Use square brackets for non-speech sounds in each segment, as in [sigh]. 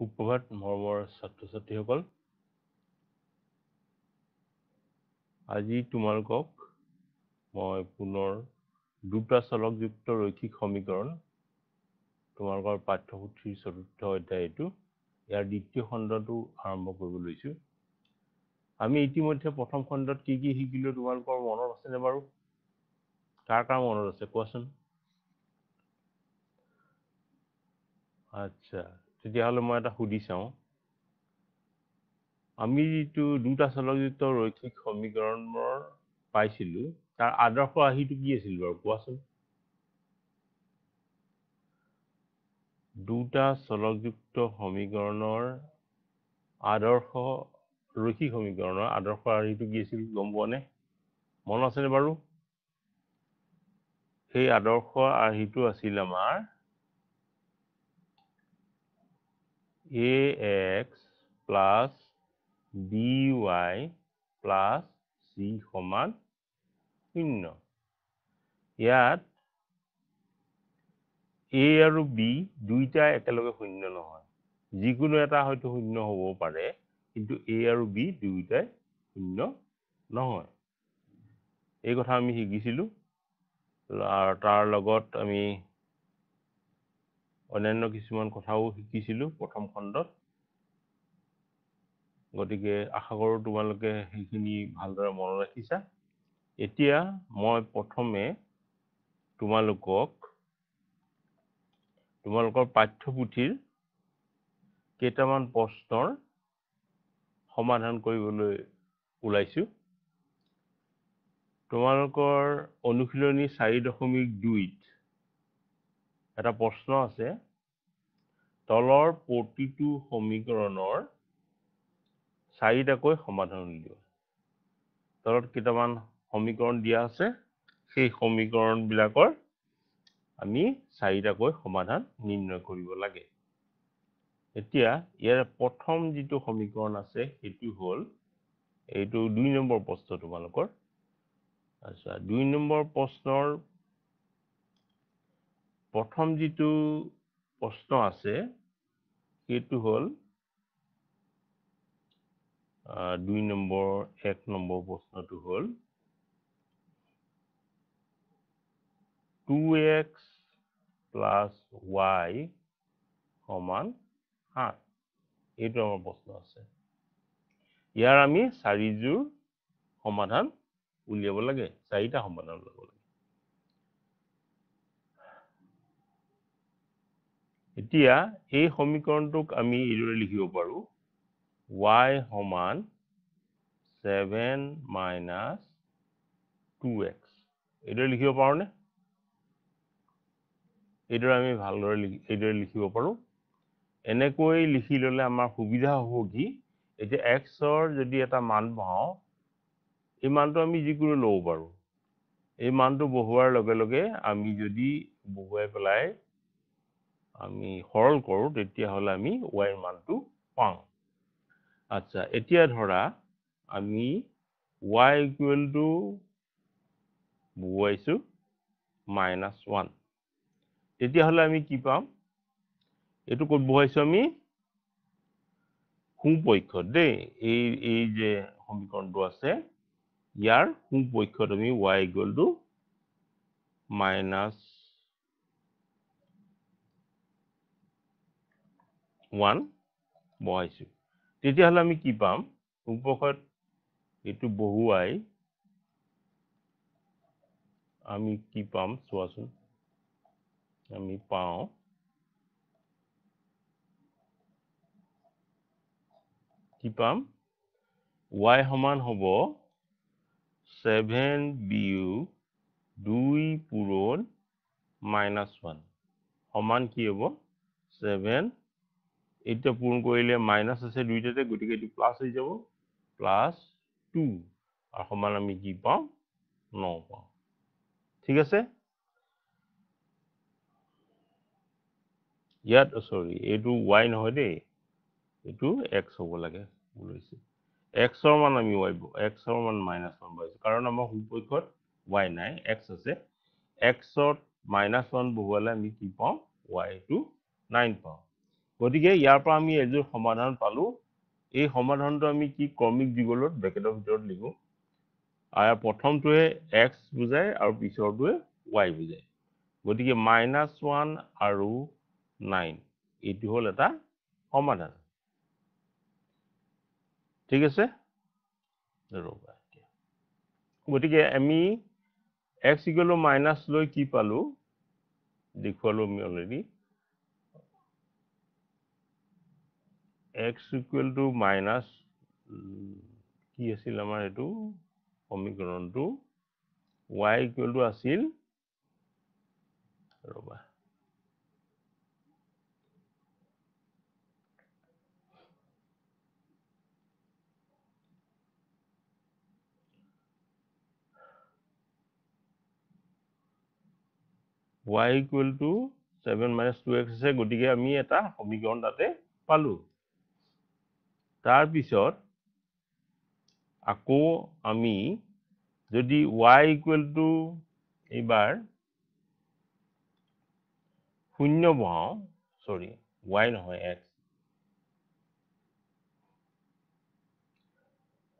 সুপ্ৰভাত মৰমৰ ছাত্ৰ ছাত্ৰীসকল আজি তোমালোকক মই পুনৰ দুটা চলকযুক্ত ৰৈক্ষিক সমীকৰণ তোমালোকৰ পাঠ্যসূচীৰ চতুৰ্থ অধ্যায়টো ইয়াৰ দ্বিতীয় খণ্ডটো আৰম্ভ কৰিব লৈছোঁ আমি ইতিমধ্যে প্ৰথম খণ্ডত কি কি শিকিলোঁ তোমালোকৰ মনত আছেনে বাৰু কাৰ কাৰ মনত আছে কোৱাচোন আচ্ছা তেতিয়াহ'লে মই এটা সুধি চাওঁ আমি যিটো দুটা চলচ্চিত্ৰ ৰৈক্ষিক সমীকৰণৰ পাইছিলো তাৰ আদৰ্শ আৰ্হিটো কি আছিল বাৰু কোৱাচোন দুটা চলকযুক্ত সমীকৰণৰ আদৰ্শ ৰৈখিক সমীকৰণৰ আদৰ্শ আৰ্হিটো কি আছিল গম পোৱা নে মন আছেনে বাৰু সেই আদৰ্শ আৰ্হিটো আছিল আমাৰ a x plus b y plus c সমান শূন্য ইয়াত এ আৰু বি দুইটাই একেলগে শূন্য নহয় যিকোনো এটা হয়তো শূন্য হ'ব পাৰে কিন্তু এ আৰু বি দুয়োটাই শূন্য নহয় এই কথা আমি শিকিছিলোঁ তাৰ লগত আমি অন্যান্য কিছুমান কথাও শিকিছিলোঁ প্ৰথম খণ্ডত গতিকে আশা কৰোঁ তোমালোকে সেইখিনি ভালদৰে মনত ৰাখিছা এতিয়া মই প্ৰথমে তোমালোকক তোমালোকৰ পাঠ্যপুথিৰ কেইটামান প্ৰশ্নৰ সমাধান কৰিবলৈ ওলাইছোঁ তোমালোকৰ অনুশীলনী চাৰি দশমিক দুই এটা প্ৰশ্ন আছে তলৰ প্ৰতিটো সমীকৰণৰ চাৰিটাকৈ সমাধান উলিওৱা তলত কেইটামান সমীকৰণ দিয়া আছে সেই সমীকৰণবিলাকৰ আমি চাৰিটাকৈ সমাধান নিৰ্ণয় কৰিব লাগে এতিয়া ইয়াৰ প্ৰথম যিটো সমীকৰণ আছে সেইটো হ'ল এইটো দুই নম্বৰ প্ৰশ্ন তোমালোকৰ আচ্ছা দুই নম্বৰ প্ৰশ্নৰ প্ৰথম যিটো প্ৰশ্ন আছে সেইটো হ'ল দুই নম্বৰ এক নম্বৰ প্ৰশ্নটো হ'ল টু এক্স প্লাছ ৱাই সমান সাত এইটো আমাৰ প্ৰশ্ন আছে ইয়াৰ আমি চাৰিযোৰ সমাধান উলিয়াব লাগে চাৰিটা সমাধান উলিয়াব লাগে এতিয়া এই সমীকৰণটোক আমি এইদৰে লিখিব পাৰোঁ ৱাই সমান ছেভেন মাইনাছ টু এক্স এইদৰে লিখিব পাৰোঁনে এইদৰে আমি ভালদৰে এইদৰে লিখিব পাৰোঁ এনেকৈ লিখি ল'লে আমাৰ সুবিধা হ'ব কি এতিয়া এক্সৰ যদি এটা মান পাওঁ এই মানটো আমি যিকোনো ল'ব পাৰোঁ এই মানটো বহোৱাৰ লগে লগে আমি যদি বহুৱাই পেলাই আমি সৰল কৰো হলে আমি ওয়াই মানটো পাও আচ্ছা এতিয়া ধৰা আমি ওয়াই ইকুয়াল টু বুয়াইছো মাইনাস ওয়ান হলে আমি কি পাম এইটো কত বহাইছো আমি সোঁপক্ষত দেই এই এই যে সমীকৰণটো আছে ইয়াৰ সোঁপক্ষত আমি y equal to minus one বহাইছোঁ তেতিয়াহ'লে আমি কি পাম সম্পৰ্কত এইটো বহুৱাই আমি কি পাম চোৱাচোন আমি পাওঁ কি পাম ৱাই সমান হ'ব ছেভেন বিউ দুই পুৰণ মাইনাছ ওৱান সমান কি হ'ব ছেভেন এইটো পূৰণ কৰিলে মাইনাছ আছে দুইটাতে গতিকে এইটো প্লাছ হৈ যাব প্লাছ টু আৰু সমান আমি কি পাওঁ ন পাওঁ ঠিক আছে ইয়াত চৰি এইটো ৱাই নহয় দেই এইটো এক্স হ'ব লাগে ওলাইছে এক্সৰ মান আমি ৱাই এক্সৰ মান মাইনাছ ওৱান বহাইছোঁ কাৰণ আমাৰ সুপক্ষত ৱাই নাই এক্স আছে এক্সত মাইনাছ ওৱান বহুৱালে আমি কি পাওঁ ৱাই টু নাইন পাওঁ গতিকে ইয়াৰ পৰা আমি এযোৰ সমাধান পালো এই সমাধানটো আমি কি ক্ৰমিক যুগলত ব্ৰেকেটৰ ভিতৰত লিখো ইয়াৰ প্ৰথমটোৱে এক্স বুজায় আৰু পিছৰটোৱে ৱাই বুজায় গতিকে মাইনাছ ওৱান আৰু নাইন এইটো হ'ল এটা সমাধান ঠিক আছে ৰ'বা গতিকে আমি এক্স ইকুৱেল টু মাইনাছ লৈ কি পালোঁ দেখুৱালোঁ আমি already x equal to minus কি আছিল আমাৰ এইটো সমীকৰণটো ৱাই ইকুৱেল টু আছিল ৰ'বা y equal to seven minus two x আছে গতিকে আমি এটা সমীকৰণ তাতে পালোঁ তাৰ পিছত আকৌ আমি যদি ওৱাই ইকুৱেল টু এইবাৰ শূন্য বহাওঁ চৰি ওৱাই নহয় এক্স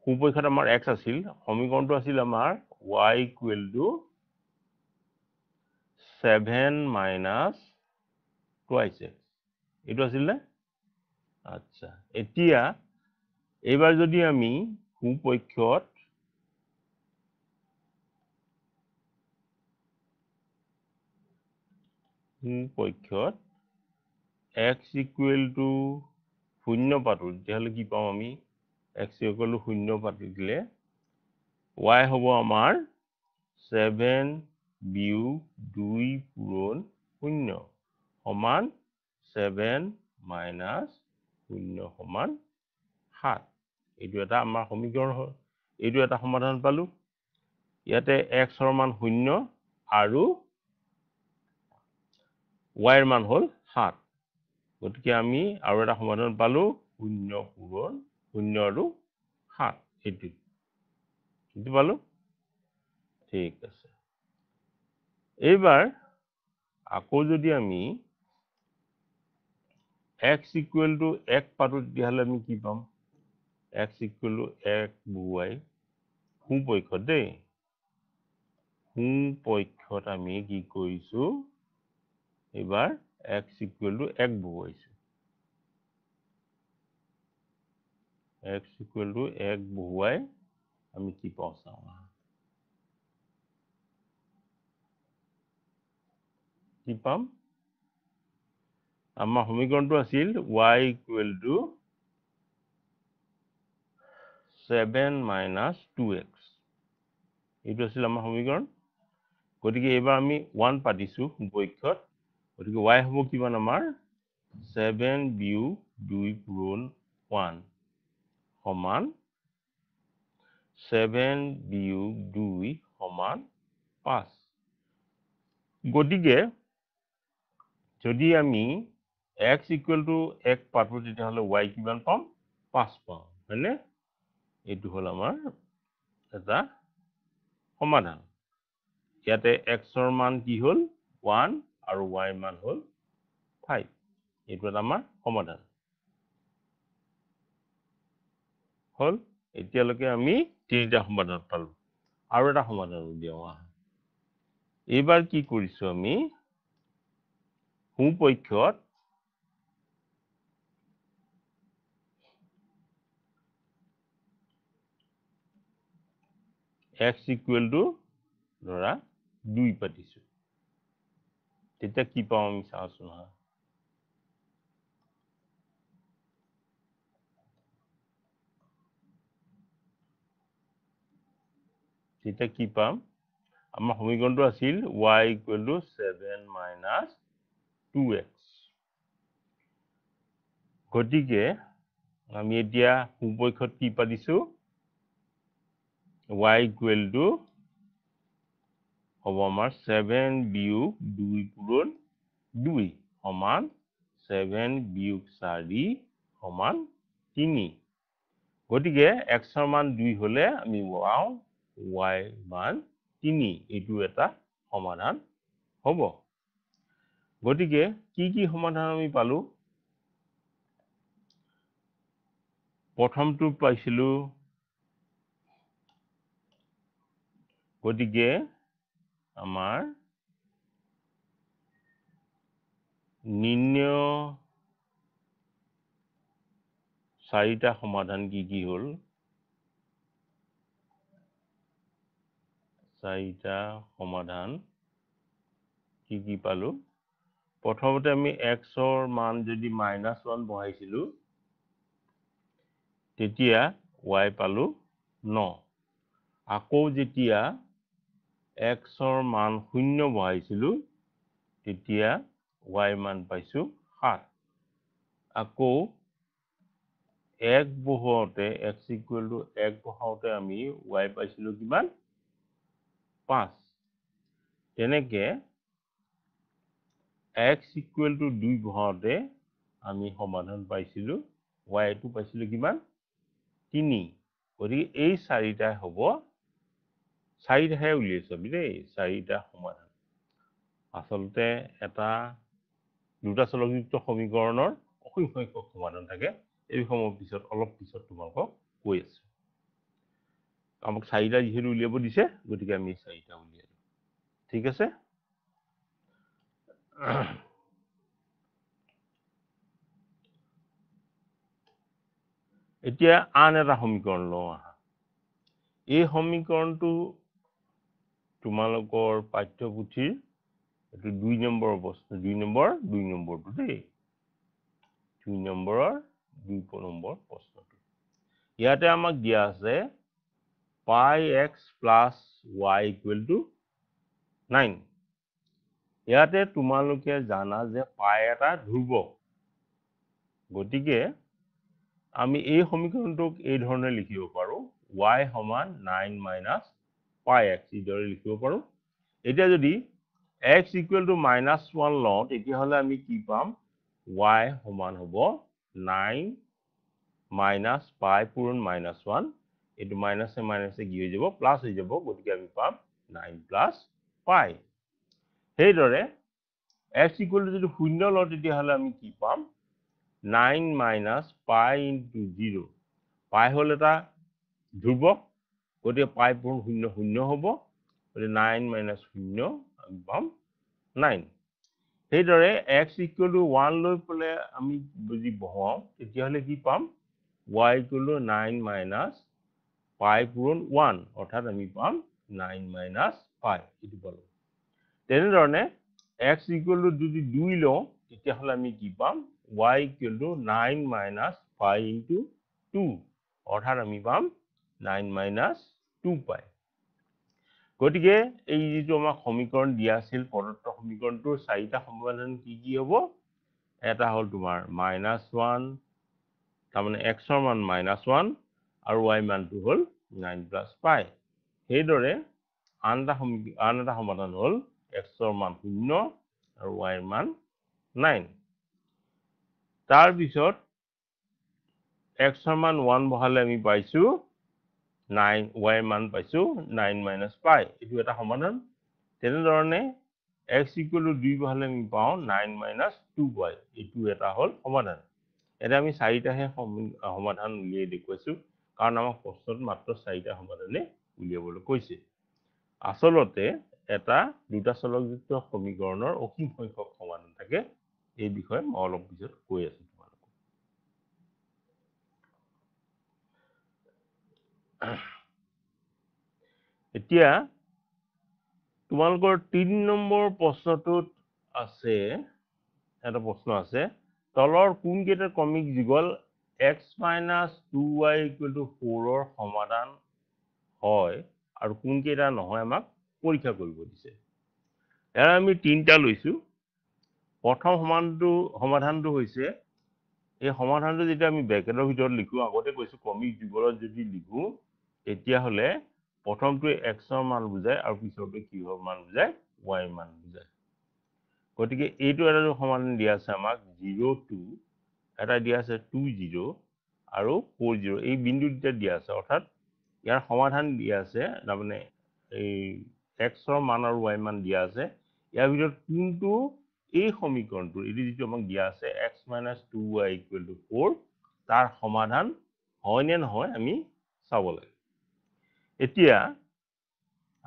সুপক্ষত আমাৰ এক্স আছিল সমীকৰণটো আছিল আমাৰ y equal to seven minus twice x এইটো আছিলনে আচ্ছা এতিয়া এইবাৰ যদি আমি সুপক্ষত পক্ষত এক্স ইকুৱেল টু শূন্য পাতোঁ তেতিয়াহ'লে কি পাওঁ আমি এক্স ইকুৱেল টু শূন্য পাতি দিলে ৱাই হ'ব আমাৰ ছেভেন বিউ দুই পুৰণ শূন্য সমান ছেভেন মাইনাছ শূন্য সমান সাত এইটো এটা আমাৰ সমীকৰণ হয় এইটো এটা সমাধান পালো ইয়াতে এক্সৰ মান শূন্য আৰু ৱাইৰ মান হ'ল সাত গতিকে আমি আৰু এটা সমাধান পালোঁ শূন্য পূৰণ শূন্য আৰু সাত এইটো এইটো পালো ঠিক আছে এইবাৰ আকৌ যদি আমি এক্স ইকুৱেল টু এক পাতোঁ তেতিয়াহ'লে আমি কি পাম એક્સ ઇક્વલ ટુ એક বুয়াই সোঁপক্ষত দেই সোঁপক্ষত আমি কি কৰিছোঁ এবাৰ এক্স x টু এক x এক্স ইকুৱেল টু এক বহুৱাই আমি কি পাওঁ চাওঁ কি পাম আমাৰ সমীকৰণটো আছিল y equal to seven minus two x এইটো আছিল আমাৰ সমীকৰণ গতিকে এইবাৰ আমি ওৱান পাতিছোঁ বক্ষত গতিকে ৱাই হ'ব কিমান আমাৰ ছেভেন বিউ দুই পূৰণ ওৱান সমান ছেভেন বিউ দুই সমান পাঁচ গতিকে যদি আমি এক্স ইকুৱেল টু এক পাতোঁ তেতিয়াহ'লে ৱাই কিমান পাম পাঁচ পাওঁ হয়নে এইটো হ'ল আমাৰ এটা সমাধান ইয়াতে এক্সৰ মান কি হ'ল ওৱান আৰু ৱাইৰ মান হ'ল ফাইভ এইটো এটা আমাৰ সমাধান হ'ল এতিয়ালৈকে আমি তিনিটা সমাধান পালোঁ আৰু এটা সমাধান উলিয়াওঁ আহা এইবাৰ কি কৰিছোঁ আমি সোঁপক্ষত এক্স ইকুৱেল টু ধৰা দুই পাতিছোঁ তেতিয়া কি পাওঁ আমি চাওঁচোন নহয় তেতিয়া কি পাম আমাৰ সমীকৰণটো আছিল y equal to seven minus two x গতিকে আমি এতিয়া সুপক্ষত কি পাতিছোঁ ৱাই ইকুৱেল টু হ'ব আমাৰ ছেভেন বিয়োগ দুই পূৰণ দুই সমান ছেভেন বিয়োগ চাৰি সমান তিনি গতিকে এক্সৰ মান দুই হ'লে আমি পাওঁ ৱাই মান তিনি এইটো এটা সমাধান হ'ব গতিকে কি কি সমাধান আমি পালোঁ প্ৰথমটো পাইছিলোঁ গতিকে আমাৰ নিৰ্ণয় চাৰিটা সমাধান কি কি হ'ল চাৰিটা সমাধান কি কি পালোঁ প্ৰথমতে আমি এক্সৰ মান যদি মাইনাছ ওৱান বঢ়াইছিলোঁ তেতিয়া ৱাই পালোঁ ন আকৌ যেতিয়া এক্সৰ মান শূন্য বহাইছিলোঁ তেতিয়া ৱাই মান পাইছোঁ সাত আকৌ এক বহাওঁতে এক্স ইকুৱেল টু এক বহাওঁতে আমি ৱাই পাইছিলোঁ কিমান পাঁচ তেনেকৈ এক্স ইকুৱেল টু দুই বহাওঁতে আমি সমাধান পাইছিলোঁ ৱাইটো পাইছিলোঁ কিমান তিনি গতিকে এই চাৰিটাই হ'ব চাৰিটাহে উলিয়াইছোঁ আমি দেই চাৰিটা সমাধান আচলতে এটা দুটা চলকযুক্ত সমীকৰণৰ অসংখ্যক সমাধান থাকে এই বিষয়ে পিছত অলপ পিছত তোমালোকক কৈ আছোঁ আমাক চাৰিটা যিহেতু উলিয়াব দিছে গতিকে আমি চাৰিটা উলিয়াই দিওঁ ঠিক আছে এতিয়া আন এটা সমীকৰণ লওঁ আহা এই সমীকৰণটো তোমালোকৰ পাঠ্যপুথিৰ এইটো দুই নম্বৰ প্ৰশ্ন দুই নম্বৰ দুই নম্বৰটো দেই দুই নম্বৰৰ দুই নম্বৰ প্ৰশ্নটো ইয়াতে আমাক দিয়া আছে five x plus y equal to nine ইয়াতে তোমালোকে জানা যে পাই এটা ধ্ৰুৱ গতিকে আমি এই সমীকৰণটোক এই ধৰণে লিখিব পাৰোঁ ৱাই সমান নাইন মাইনাছ পাই এক্স এইদৰে লিখিব পাৰোঁ এতিয়া যদি x equal to minus one লওঁ তেতিয়াহ'লে আমি কি পাম ৱাই সমান হ'ব নাইন মাইনাছ পাই পূৰণ মাইনাছ ওৱান এইটো মাইনাছে মাইনাছে কি হৈ যাব প্লাছ হৈ যাব গতিকে আমি পাম নাইন প্লাছ পাই সেইদৰে এক্স ইকুৱেল টু যদি শূন্য লওঁ তেতিয়াহ'লে আমি কি পাম nine minus five into zero' পাই হ'ল এটা ধ্ৰুৱক গতিকে পাইভ গুণ শূন্য শূন্য হ'ব গতিকে নাইন মাইনাছ শূন্য আমি পাম নাইন সেইদৰে এক্স ইকুৱেল টু ওৱান লৈ পেলাই আমি যদি বহাওঁ তেতিয়াহ'লে কি পাম y equal to nine minus five গুণ ওৱান অৰ্থাৎ আমি পাম নাইন মাইনাছ ফাইভ এইটো পালোঁ তেনেধৰণে এক্স ইকুৱেল টু যদি দুই লওঁ তেতিয়াহ'লে আমি কি পাম y equal to nine minus five into two অৰ্থাৎ আমি পাম 9 minus 2 pi. গতিকে এই যিটো আমাক সমীকৰণ দিয়া আছিল প্ৰদত্ত সমীকৰণটোৰ চাৰিটা সমাধান কি কি হ'ব এটা হ'ল তোমাৰ মাইনাছ ওৱান তাৰমানে এক্সৰ মান মাইনাছ ওৱান আৰু ৱাই মানটো হ'ল নাইন প্লাছ পাই সেইদৰে আন এটা সমী আন এটা সমাধান হ'ল এক্সৰ মান শূন্য আৰু ৱাইৰ মান নাইন তাৰপিছত এক্সৰ মান ওৱান বহালে আমি পাইছোঁ নাইন ৱাই মান পাইছো নাইন minus পাই এইটো এটা সমাধান তেনে ধৰণে x দুই ভালে আমি পাওঁ নাইন minus টু ৱাই এইটো এটা হল সমাধান এতিয়া আমি চাৰিটাহে সমাধান উলিয়াই দেখুৱাছো কাৰণ আমাক প্ৰশ্নত মাত্ৰ চাৰিটা সমাধানে উলিয়াবলৈ কৈছে আচলতে এটা দুটা চলকযুক্ত সমীকৰণৰ অসীম সংখ্যক সমাধান থাকে এই বিষয়ে মই অলপ পিছত কৈ আছো [clears throat] এতিয়া তোমালোকৰ তিনি নম্বৰ প্ৰশ্নটোত আছে এটা প্ৰশ্ন আছে তলৰ কোনকেইটা কমিক যুগল x minus two y equal to ফ'ৰৰ সমাধান হয় আৰু কোনকেইটা নহয় আমাক পৰীক্ষা কৰিব দিছে ইয়াৰ আমি তিনিটা লৈছোঁ প্ৰথম সমানটো সমাধানটো হৈছে এই সমাধানটো যেতিয়া আমি ব্ৰেকেটৰ ভিতৰত লিখোঁ আগতে কৈছোঁ কমিক যুগলত যদি লিখোঁ তেতিয়াহ'লে প্ৰথমটোৱে এক্সৰ মান বুজায় আৰু পিছৰটোৱে কিহৰ মান বুজায় ৱাই মান বুজায় গতিকে এইটো এটা সমাধান দিয়া আছে আমাক জিৰ' টু এটা দিয়া আছে টু জিৰ' আৰু ফ'ৰ জিৰ' এই বিন্দু দুটা দিয়া আছে অৰ্থাৎ ইয়াৰ সমাধান দিয়া আছে তাৰমানে এই এক্সৰ মান আৰু ৱাই মান দিয়া আছে ইয়াৰ ভিতৰত কোনটো এই সমীকৰণটো এইটো যিটো আমাক দিয়া আছে x minus two y equal to four তাৰ সমাধান হয় নে নহয় আমি চাব লাগে এতিয়া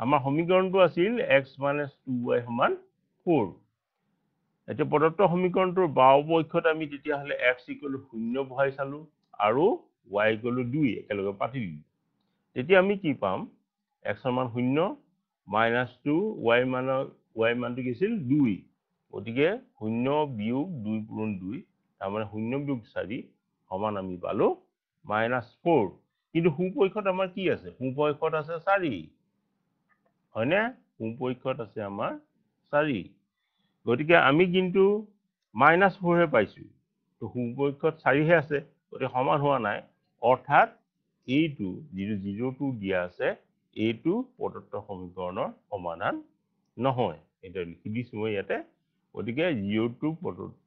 আমাৰ সমীকৰণটো আছিল এক্স মাইনাছ টু ৱাই সমান ফ'ৰ এতিয়া প্ৰদত্ত সমীকৰণটোৰ বাওঁ পক্ষত আমি তেতিয়াহ'লে এক্স ইকুৱেল শূন্য বহাই চালোঁ আৰু ৱাই ইকুৱেলো দুই একেলগে পাতি দিলোঁ তেতিয়া আমি কি পাম এক্স সমান শূন্য মাইনাছ টু ৱাই মানৰ ৱাই মানটো কি আছিল দুই গতিকে শূন্য বিয়োগ দুই পূৰণ দুই তাৰমানে শূন্য বিয়োগ চাৰি সমান আমি পালোঁ মাইনাছ ফ'ৰ কিন্তু সুপক্ষত আমাৰ কি আছে সুপক্ষত আছে চাৰি হয়নে সোঁ পক্ষত আছে আমাৰ চাৰি গতিকে আমি কিন্তু মাইনাছ ফ'ৰহে পাইছোঁ তো সুপক্ষত চাৰিহে আছে গতিকে সমান হোৱা নাই অৰ্থাৎ এইটো যিটো জিৰ' টু দিয়া আছে এইটো প্ৰদত্ত সমীকৰণৰ সমাধান নহয় এতিয়া লিখি দিছোঁ মই ইয়াতে গতিকে জিৰ'টো প্ৰদত্ত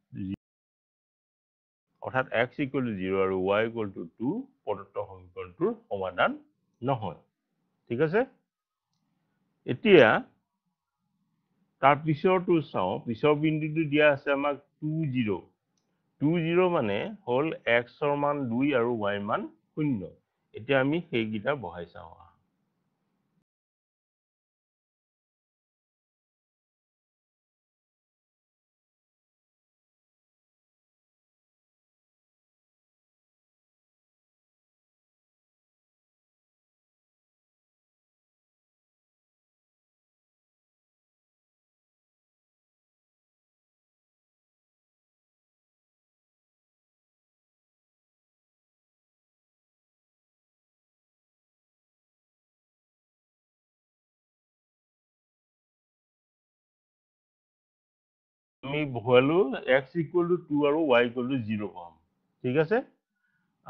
অৰ্থাৎ এক্স ইকুৱেল টু জিৰ' আৰু ৱাই ইকুৱেল টু টু প্ৰদত্ত সমীকৰণটোৰ সমাধান নহয় ঠিক আছে এতিয়া তাৰ পিছৰটো চাওঁ পিছৰ বিন্দুটো দিয়া আছে আমাক টু জিৰ' টু জিৰ' মানে হ'ল এক্সৰ মান দুই আৰু ৱাইৰ মান শূন্য এতিয়া আমি সেইকেইটা বহাই চাওঁ আমি বহুৱালো এক্স ইকুৱেল টু টু আৰু ৱাই ইকুৱেল টু জিৰ' পাম ঠিক আছে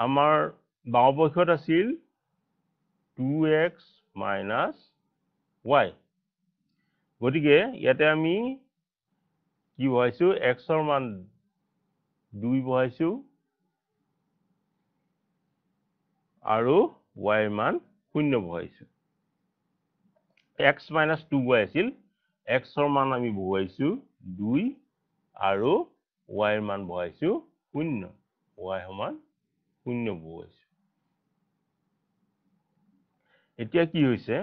আমাৰ বাওঁ পক্ষত আছিল টু এক্স মাইনাছ ৱাই গতিকে ইয়াতে আমি কি বহাইছোঁ এক্সৰ মান দুই বহাইছো আৰু ৱাইৰ মান শূন্য বহাইছোঁ এক্স মাইনাছ টু ৱাই আছিল এক্সৰ মান আমি বহুৱাইছোঁ দুই আৰু ৱাইৰ মান বহাইছোঁ শূন্য ৱাই সমান শূন্য বহুৱাইছোঁ এতিয়া কি হৈছে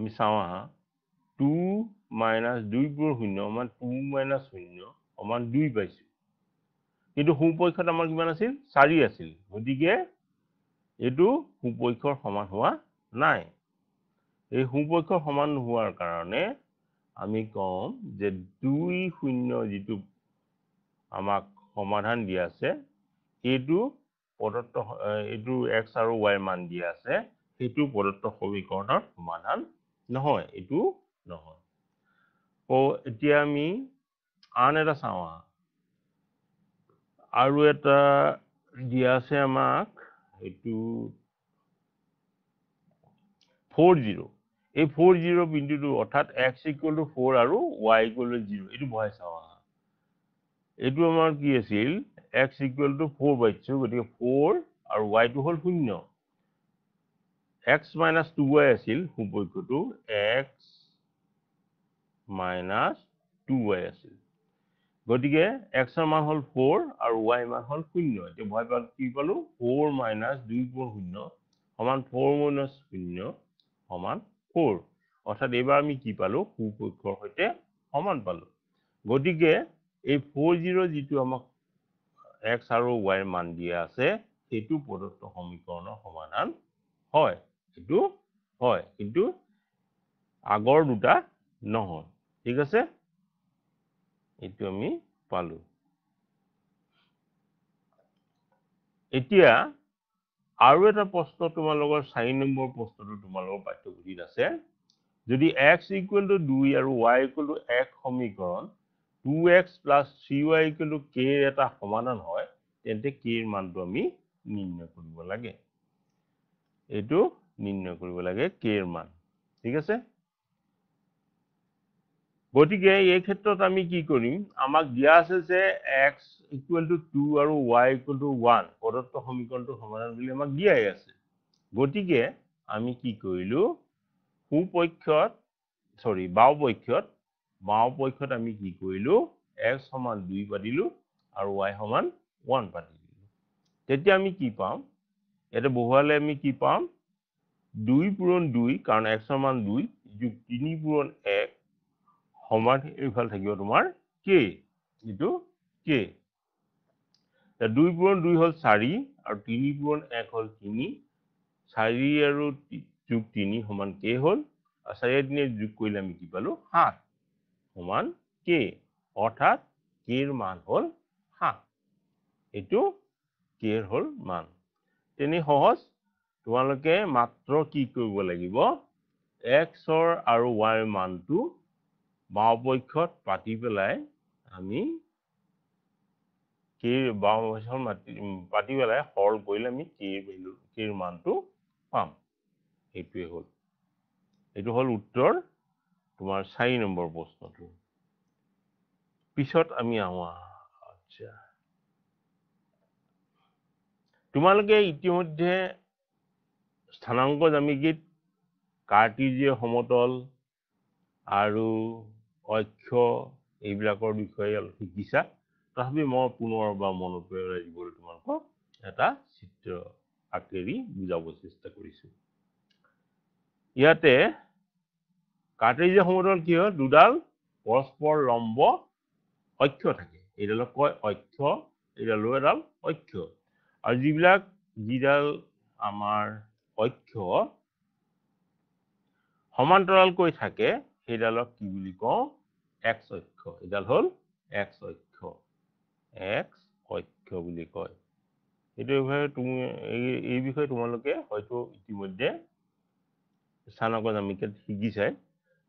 আমি চাওঁ আহা টু মাইনাছ দুইবোৰ শূন্য সমান টু মাইনাছ শূন্য সমান দুই পাইছোঁ কিন্তু সুপক্ষত আমাৰ কিমান আছিল চাৰি আছিল গতিকে এইটো সুপক্ষৰ সমান হোৱা নাই এই সুপক্ষৰ সমান হোৱাৰ কাৰণে আমি কওঁ যে দুই শূন্য যিটো আমাক সমাধান দিয়া আছে এইটো প্ৰদত্ত এইটো এক্স আৰু ৱাইৰ মান দিয়া আছে সেইটো প্ৰদত্ত সমীকৰণৰ সমাধান নহয় এইটো নহয় অ' এতিয়া আমি আন এটা চাওঁ আৰু এটা দিয়া আছে আমাক এইটো ফ'ৰ জিৰ' এই ফ'ৰ জিৰ' বিন্দুটো অৰ্থাৎ এক্স ইকুৱেল টু ফ'ৰ আৰু ৱাই ইকুৱেল টু জিৰ' এইটো বহাই চাওঁ আহা এইটো আমাৰ কি আছিল এক্স ইকুৱেল টু ফ'ৰ বাইছো গতিকে ফ'ৰ আৰু ৱাইটো হ'ল শূন্য এক্স মাইনাছ টু ৱাই আছিল সুপক্ষটো এক্স মাইনাছ টু ৱাই আছিল গতিকে এক্সৰ মান হ'ল ফ'ৰ আৰু ৱাইৰ মান হ'ল শূন্য এতিয়া ভয় পালো কি পালোঁ ফ'ৰ মাইনাছ দুই পূৰ শূন্য সমান ফ'ৰ মাইনাছ শূন্য সমান ফোৰ অৰ্থাৎ এইবাৰ আমি কি পালো সুপক্ষৰ সৈতে সমান পালো গতিকে এই ফোৰ জিৰো যুক্ত এক্স আৰ ওয়াই মান দিয়া আছে সেইটো প্ৰদত্ত সমীকৰণৰ সমাধান হয় এইটো হয় কিন্তু আগৰ দুটা নহয় ঠিক আছে এইটো আমি পালো এতিয়া আৰু এটা প্ৰশ্ন তোমালোকৰ চাৰি নম্বৰ প্ৰশ্নটো তোমালোকৰ পাঠ্যপুথিত আছে যদি এক্স ইকুৱেল টু দুই আৰু ৱাই ইকুৱেল টু এক সমীকৰণ two x plus three y equal to k ৰ এটা সমাধান হয় তেন্তে কে ৰ মানটো আমি নিৰ্ণয় কৰিব লাগে এইটো নিৰ্ণয় কৰিব লাগে কে ৰ মান ঠিক আছে গতিকে এই ক্ষেত্ৰত আমি কি কৰিম আমাক দিয়া আছে যে এক্স ইকুৱেল টু টু আৰু ৱাই ইকুৱেল টু ওৱান প্ৰদত্ত সমীকৰণটো সমাধান বুলি আমাক দিয়াই আছে গতিকে আমি কি কৰিলোঁ বাওঁ পক্ষত বাওঁ পক্ষত আমি কি কৰিলোঁ এক্স সমান দুই পাতিলোঁ আৰু ৱাই সমান ওৱান পাতি দিলোঁ তেতিয়া আমি কি পাম ইয়াতে বহুৱালে আমি কি পাম দুই পূৰণ দুই কাৰণ এক্সৰ সমান দুই যোগ তিনি পূৰণ এক সমান এইফালে থাকিব তোমাৰ কে এইটো কে দুই পূৰণ দুই হ'ল চাৰি আৰু তিনি পূৰণ এক হ'ল তিনি চাৰি আৰু যোগ তিনি সমান কে হ'ল আৰু চাৰি তিনি যোগ কৰিলে আমি কি পালো সাত সমান কে অৰ্থাৎ কেৰ মান হ'ল সাত এইটো কেৰ হ'ল মান তেনে সহজ তোমালোকে মাত্ৰ কি কৰিব লাগিব এক্সৰ আৰু ৱাইৰ মানটো বাওঁ পক্ষত পাতি পেলাই আমি বাওঁ বাওঁপক্ষত মাতি পাতি পেলাই সৰল কৰিলে আমি কেৰ ভেলু কেৰ মানটো পাম সেইটোৱে হ'ল এইটো হ'ল উত্তৰ তোমাৰ চাৰি নম্বৰ প্ৰশ্নটো পিছত আমি আহোঁ আচ্ছা তোমালোকে ইতিমধ্যে স্থানাংক জামিকীত কাৰ্টিজিয় সমতল আৰু অক্ষ এইবিলাকৰ বিষয়ে অলপ শিকিছা তথাপি মই পুনৰ বা মনত পেলাই দিবলৈ তোমালোকক এটা চিত্ৰ আঁকেৰি বুজাব চেষ্টা কৰিছো ইয়াতে কাৰ্টেজীয় সমতল কি হয় দুডাল পৰস্পৰ লম্ব অক্ষ থাকে এইডালক কয় অক্ষ এইডালো এডাল অক্ষ আৰু যিবিলাক যিডাল আমাৰ অক্ষ সমান্তৰালকৈ থাকে সেইডালক কি বুলি কওঁ এক্স অক্ষ এইডাল হ'ল এক্স অক্ষ এক্স অক্ষ বুলি কয় সেইটো বিষয়ে তুমি এই বিষয়ে তোমালোকে হয়তো ইতিমধ্যে স্থানক জামিকাত শিকিছাই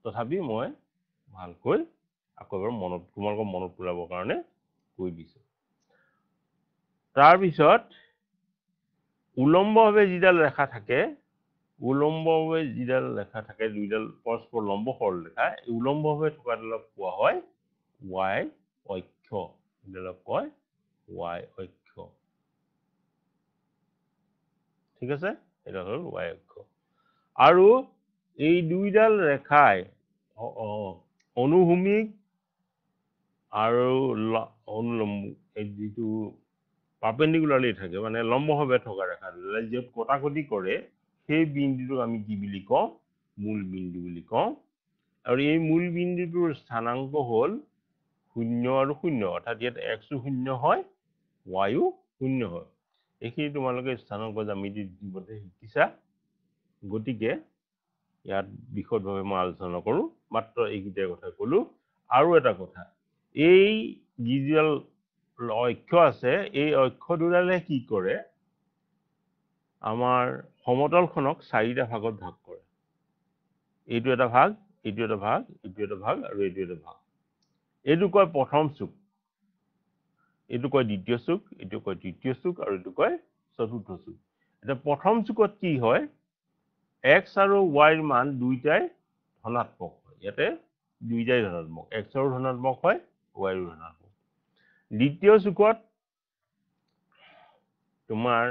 তথাপি মই ভালকৈ আকৌ এবাৰ মনত তোমালোকৰ মনত পেলাবৰ কাৰণে কৈ দিছোঁ তাৰপিছত উলম্বভাৱে যিডাল ৰেখা থাকে উলম্বভাৱে যিডাল ৰেখা থাকে দুইডাল পৰস্পৰ লম্ব সৰল লেখা এই উলম্বভাৱে থকাডালক কোৱা হয় ৱাই অক্ষ এইডালক কয় ৱাই অক্ষ ঠিক আছে এইডাল হ'ল ৱাই অক্ষ আৰু এই দুইডাল ৰেখাই অনুভূমিক আৰু অনুলম্ব যিটো পাৰ্পেণ্ডিকুলাৰলি থাকে মানে লম্বভাৱে থকা ৰেখা দুডাল য'ত কটাকটি কৰে সেই বিন্দুটোক আমি কি বুলি কওঁ মূল বিন্দু বুলি কওঁ আৰু এই মূল বিন্দুটোৰ স্থানাংক হ'ল শূন্য আৰু শূন্য অৰ্থাৎ ইয়াত এক্সো শূন্য হয় ৱাইও শূন্য হয় এইখিনি তোমালোকে স্থানাংক জ্যামিতি ইতিমধ্যে শিকিছা গতিকে ইয়াত বিশদভাৱে মই আলোচনা নকৰোঁ মাত্ৰ এইকেইটাৰ কথা ক'লোঁ আৰু এটা কথা এই যিডাল অক্ষ আছে এই অক্ষ দুডালে কি কৰে আমাৰ সমতলখনক চাৰিটা ভাগত ভাগ কৰে এইটো এটা ভাগ এইটো এটা ভাগ এইটো এটা ভাগ আৰু এইটো এটা ভাগ এইটো কয় প্ৰথম চুক এইটো কয় দ্বিতীয় চুক এইটো কয় তৃতীয় চুক আৰু এইটো কয় চতুৰ্থ চুক এতিয়া প্ৰথম চুকত কি হয় এক্স আৰু ৱাইৰ মান দুইটাই ধনাত্মক হয় ইয়াতে দুইটাই ধনাত্মক এক্সৰো ধনাত্মক হয় ৱাইৰো ধনাত্মক দ্বিতীয় চুকত তোমাৰ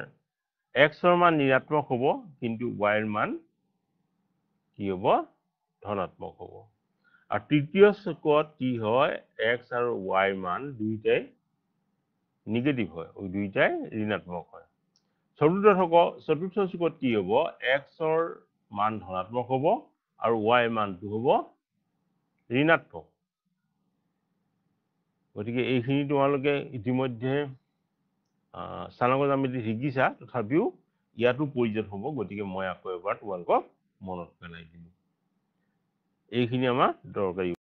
এক্সৰ মান ঋণাত্মক হ'ব কিন্তু ৱাইৰ মান কি হ'ব ধনাত্মক হ'ব আৰু তৃতীয় চকুত কি হয় এক্স আৰু ৱাইৰ মান দুয়োটাই নিগেটিভ হয় দুয়োটাই ঋণাত্মক হয় চতুৰ্থ থক চতুৰ্থ চুকত কি হ'ব এক্সৰ মান ধনাত্মক হ'ব আৰু ৱাইৰ মানটো হ'ব ঋণাত্মক গতিকে এইখিনি তোমালোকে ইতিমধ্যে চালাঙত আমি যদি শিকিছা তথাপিও ইয়াতো প্ৰয়োজন হ'ব গতিকে মই আকৌ এবাৰ তোমালোকক মনত পেলাই দিম এইখিনি আমাৰ দৰকাৰী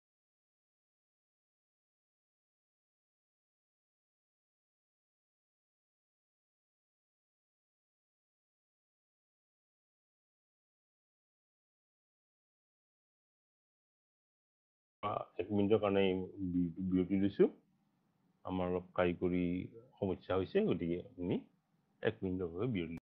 এক মিনিটৰ কাৰণে বিৰতি লৈছো আমাৰ অলপ কাৰিকৰী সমস্যা হৈছে গতিকে আপুনি এক মিনিটৰ বাবে বিৰতি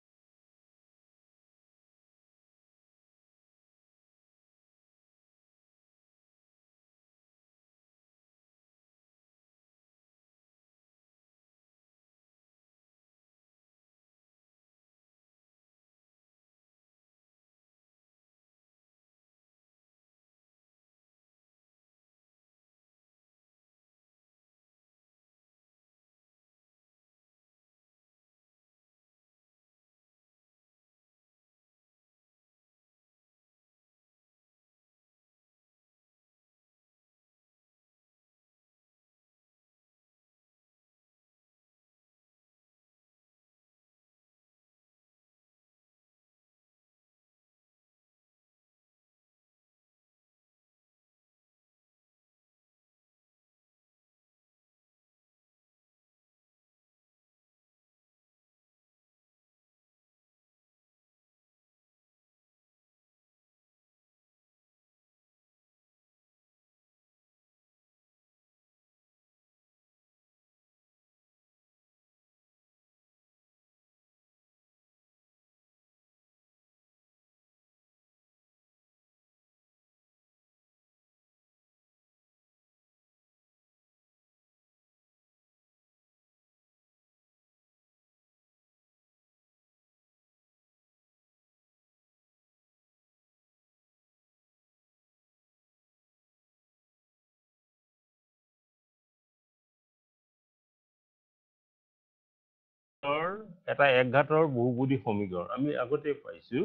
এটা একঘাটৰ বহুপদী সমীকৰণ আমি আগতে পাইছো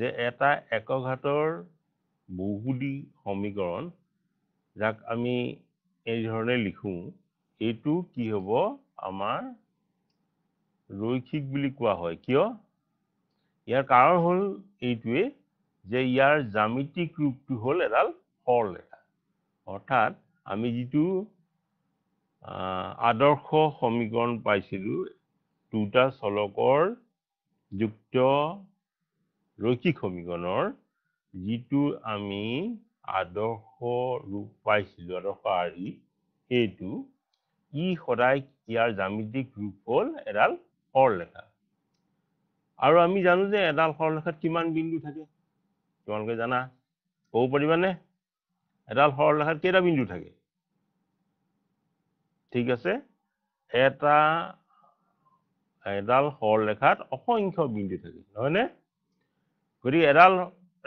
যে এটা একঘাটৰ বহুপদী সমীকৰণ যাক আমি এই ধৰণে লিখো এইটো কি হ'ব আমাৰ ৰৈখিক বুলি কোৱা হয় কিয় ইয়াৰ কাৰণ হ'ল এইটোৱে যে ইয়াৰ জ্যামিতিক ৰূপটো হ'ল এডাল সৰলৰেখা অৰ্থাৎ আমি যিটো আদৰ্শ সমীকৰণ পাইছিলো দুটা চলকৰ যুক্ত ৰৈখিক সমীকৰণৰ যিটো আমি আদৰ্শ ৰূপ পাইছিলোঁ আদৰ্শ আৰ্হি সেইটো ই সদায় ইয়াৰ জামিতিক ৰূপ হ'ল এডাল সৰলেখা আৰু আমি জানো যে এডাল সৰলেখাত কিমান বিন্দু থাকে তোমালোকে জানা ক'ব পাৰিবানে এডাল সৰলেখাত কেইটা বিন্দু থাকে ঠিক আছে এটা এডাল সৰল ৰেখাত অসংখ্য বিন্দু থাকে নহয়নে গতিকে এডাল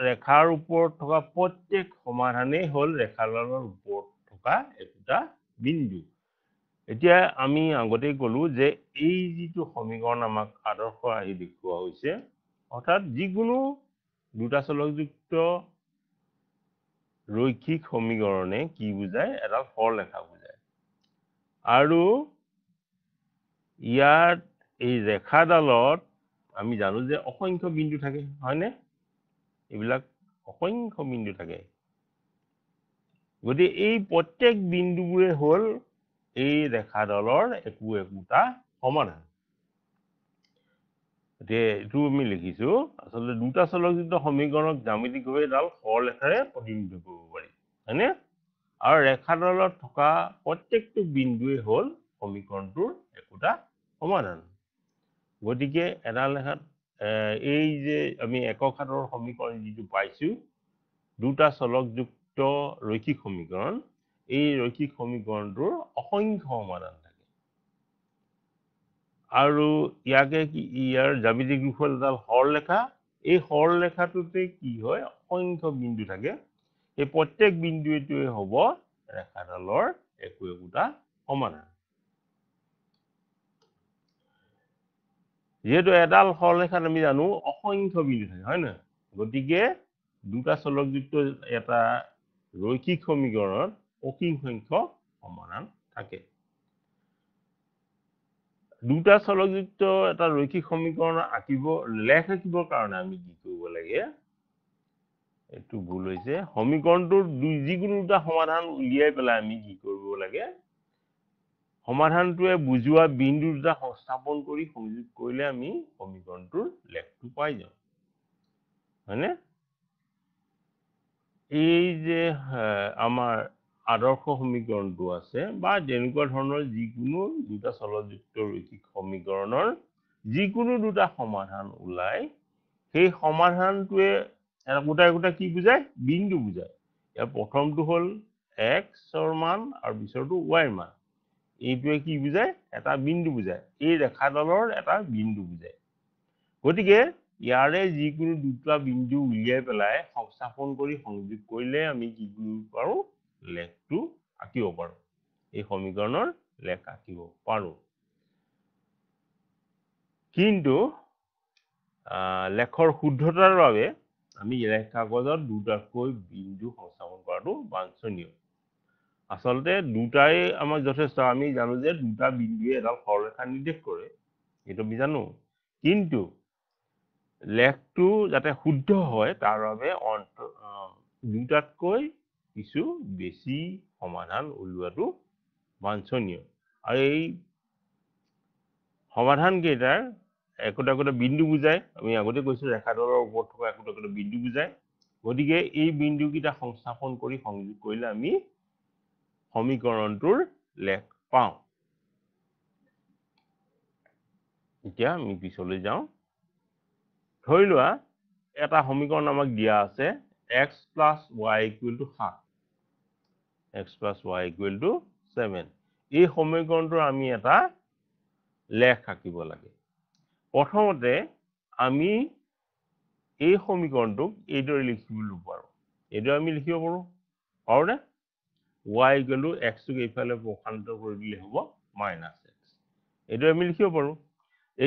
ৰেখাৰ ওপৰত থকা প্ৰত্যেক সমাধানেই হ'ল ৰেখাডালৰ ওপৰত থকা একোটা বিন্দু এতিয়া আমি আগতেই কলো যে এই যিটো সমীকৰণ আমাক আদৰ্শ আহি দেখুওৱা হৈছে অৰ্থাৎ যিকোনো দুটা চলকযুক্ত ৰৈক্ষিক সমীকৰণে কি বুজায় এডাল সৰল ৰেখা বুজায় আৰু ইয়াত এই ৰেখাডালত আমি জানো যে অসংখ্য বিন্দু থাকে হয়নে এইবিলাক অসংখ্য বিন্দু থাকে গতিকে এই প্ৰত্যেক বিন্দুবোৰে হ'ল এই ৰেখাডালৰ একো একোটা সমাধান গতিকে এইটো আমি লিখিছো আচলতে দুটা চলকযুক্ত সমীকৰণক জ্যামিতিকভাৱে এডাল সৰলেখাৰে প্ৰতিনিধিত্ব কৰিব পাৰি হয়নে আৰু ৰেখাডালত থকা প্ৰত্যেকটো বিন্দুৱে হ'ল সমীকৰণটোৰ একোটা সমাধান গতিকে এডাল লেখাত এই যে আমি একক হাতৰ সমীকৰণ যিটো পাইছোঁ দুটা চলকযুক্ত ৰৈক্ষিক সমীকৰণ এই ৰৈক্ষিক সমীকৰণটোৰ অসংখ্য সমাধান থাকে আৰু ইয়াকে কি ইয়াৰ জামিতিক বিষয়ত এডাল সৰলৰেখা এই সৰলৰেখাটোতে কি হয় অসংখ্য বিন্দু থাকে সেই প্ৰত্যেক বিন্দুটোৱে হ'ব ৰেখাডালৰ একো একোটা সমাধান যিহেতু এডাল সৰল আমি জানো অসংখ্য বিন্দু থাকে হয় নহয় গতিকে দুটা চলকযুক্ত এটা ৰৈখিক সমীকৰণত অসীম সংখ্যক সমাধান থাকে দুটা চলকযুক্ত এটা ৰৈখিক সমীকৰণ আঁকিব লেখ আঁকিবৰ কাৰণে আমি কি কৰিব লাগে এইটো ভুল হৈছে সমীকৰণটোৰ দুই যিকোনো দুটা সমাধান উলিয়াই পেলাই আমি কি কৰিব লাগে সমাধানটোৱে বুজোৱা বিন্দু দুটা সংস্থাপন কৰি সংযোগ কৰিলে আমি সমীকৰণটোৰ লেখটো পাই যাওঁ হয়নে এই যে আমাৰ আদৰ্শ সমীকৰণটো আছে বা যেনেকুৱা ধৰণৰ যিকোনো দুটা চলযুক্ত ৰৈখিক সমীকৰণৰ যিকোনো দুটা সমাধান ওলায় সেই সমাধানটোৱে একোটাই একোটা কি বুজায় বিন্দু বুজায় ইয়াৰ প্ৰথমটো হ'ল এক্সৰ মান আৰু পিছৰটো ৱাইৰ মান এইটোৱে কি বুজায় এটা বিন্দু বুজায় এই ৰেখাডালৰ এটা বিন্দু বুজায় গতিকে ইয়াৰে যিকোনো দুটা বিন্দু উলিয়াই পেলাই সংস্থাপন কৰি সংযোগ কৰিলে আমি কি কৰিব পাৰো লেখটো আঁকিব পাৰো এই সমীকৰণৰ লেখ আঁকিব পাৰো কিন্তু লেখৰ শুদ্ধতাৰ বাবে আমি লেখ কাগজত দুটাকৈ বিন্দু সংস্থাপন কৰাটো বাঞ্চনীয় আচলতে দুটাই আমাক যথেষ্ট আমি জানো যে দুটা বিন্দুৱে এডাল সৰলৰেখা নিৰ্দেশ কৰে সেইটো আমি জানো কিন্তু লেখটো যাতে শুদ্ধ হয় তাৰ বাবে অন্ত দুটাতকৈ কিছু বেছি সমাধান উলিওৱাটো বাঞ্চনীয় আৰু এই সমাধানকেইটাৰ একোটা একোটা বিন্দু বুজায় আমি আগতে কৈছো ৰেখাডলৰ ওপৰত থকা একোটা একোটা বিন্দু বুজায় গতিকে এই বিন্দুকেইটা সংস্থাপন কৰি সংযোগ কৰিলে আমি সমীকৰণটোৰ লেখ পাওঁ এতিয়া আমি পিছলৈ যাওঁ ধৰি লোৱা এটা সমীকৰণ আমাক দিয়া আছে x plus y equal to সাত x plus y equal to seven এই সমীকৰণটোৰ আমি এটা লেখ আঁকিব লাগে প্ৰথমতে আমি এই সমীকৰণটোক এইদৰে লিখিবলৈ পাৰোঁ এইদৰে আমি লিখিব পাৰোঁ পাৰোঁনে ৱাই গ'লোঁ এক্সটোক এইফালে প্ৰশান্ত কৰি দিলে হ'ব মাইনাছ এক্স এইটোৱে আমি লিখিব পাৰোঁ